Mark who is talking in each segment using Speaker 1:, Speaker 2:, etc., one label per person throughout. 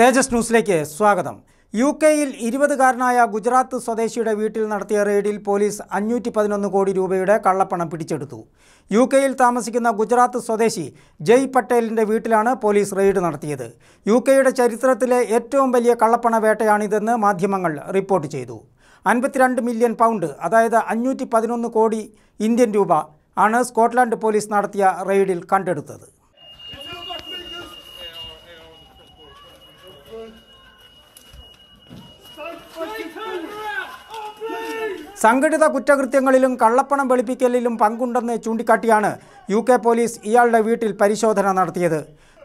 Speaker 1: തേജസ് ന്യൂസിലേക്ക് സ്വാഗതം യു കെയിൽ ഇരുപതുകാരനായ ഗുജറാത്ത് സ്വദേശിയുടെ വീട്ടിൽ നടത്തിയ റെയ്ഡിൽ പോലീസ് അഞ്ഞൂറ്റി പതിനൊന്ന് കോടി രൂപയുടെ കള്ളപ്പണം പിടിച്ചെടുത്തു യു കെയിൽ താമസിക്കുന്ന ഗുജറാത്ത് സ്വദേശി ജയ് പട്ടേലിൻ്റെ വീട്ടിലാണ് പോലീസ് റെയ്ഡ് നടത്തിയത് യു കെയുടെ ചരിത്രത്തിലെ ഏറ്റവും വലിയ കള്ളപ്പണ വേട്ടയാണിതെന്ന് മാധ്യമങ്ങൾ റിപ്പോർട്ട് ചെയ്തു അൻപത്തിരണ്ട് മില്യൺ പൗണ്ട് അതായത് അഞ്ഞൂറ്റി കോടി ഇന്ത്യൻ രൂപ ആണ് സ്കോട്ട്ലാൻഡ് പോലീസ് നടത്തിയ റെയ്ഡിൽ കണ്ടെടുത്തത് സംഘടിത കുറ്റകൃത്യങ്ങളിലും കള്ളപ്പണം വെളുപ്പിക്കലിലും പങ്കുണ്ടെന്ന് ചൂണ്ടിക്കാട്ടിയാണ് യു കെ പോലീസ് ഇയാളുടെ വീട്ടിൽ പരിശോധന നടത്തിയത്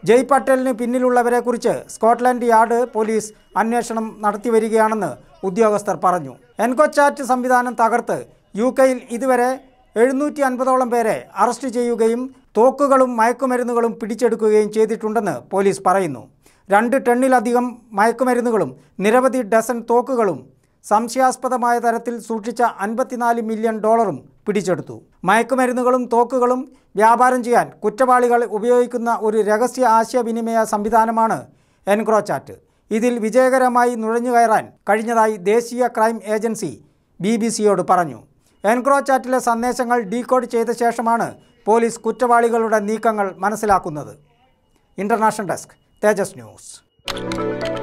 Speaker 1: ജയ് പട്ടേലിന് പിന്നിലുള്ളവരെക്കുറിച്ച് സ്കോട്ട്ലൻഡ് യാർഡ് പോലീസ് അന്വേഷണം നടത്തി വരികയാണെന്ന് ഉദ്യോഗസ്ഥർ പറഞ്ഞു എൻകോചാറ്റ് സംവിധാനം തകർത്ത് യു കെയിൽ ഇതുവരെ എഴുന്നൂറ്റി അൻപതോളം പേരെ അറസ്റ്റ് ചെയ്യുകയും തോക്കുകളും മയക്കുമരുന്നുകളും പിടിച്ചെടുക്കുകയും ചെയ്തിട്ടുണ്ടെന്ന് പോലീസ് പറയുന്നു രണ്ട് ടണ്ണിലധികം മയക്കുമരുന്നുകളും നിരവധി ഡസൻ തോക്കുകളും സംശയാസ്പദമായ തരത്തിൽ സൂക്ഷിച്ച അൻപത്തിനാല് മില്യൺ ഡോളറും പിടിച്ചെടുത്തു മയക്കുമരുന്നുകളും തോക്കുകളും വ്യാപാരം ചെയ്യാൻ കുറ്റവാളികൾ ഉപയോഗിക്കുന്ന ഒരു രഹസ്യ ആശയവിനിമയ സംവിധാനമാണ് എൻക്രോചാറ്റ് ഇതിൽ വിജയകരമായി നുഴഞ്ഞുകയറാൻ കഴിഞ്ഞതായി ദേശീയ ക്രൈം ഏജൻസി ബി ബി സിയോട് പറഞ്ഞു എൻക്രോചാറ്റിലെ സന്ദേശങ്ങൾ ഡീകോഡ് ചെയ്ത ശേഷമാണ് പോലീസ് കുറ്റവാളികളുടെ നീക്കങ്ങൾ മനസ്സിലാക്കുന്നത് ഇന്റർനാഷണൽ ഡെസ്ക് തേജസ് ന്യൂസ്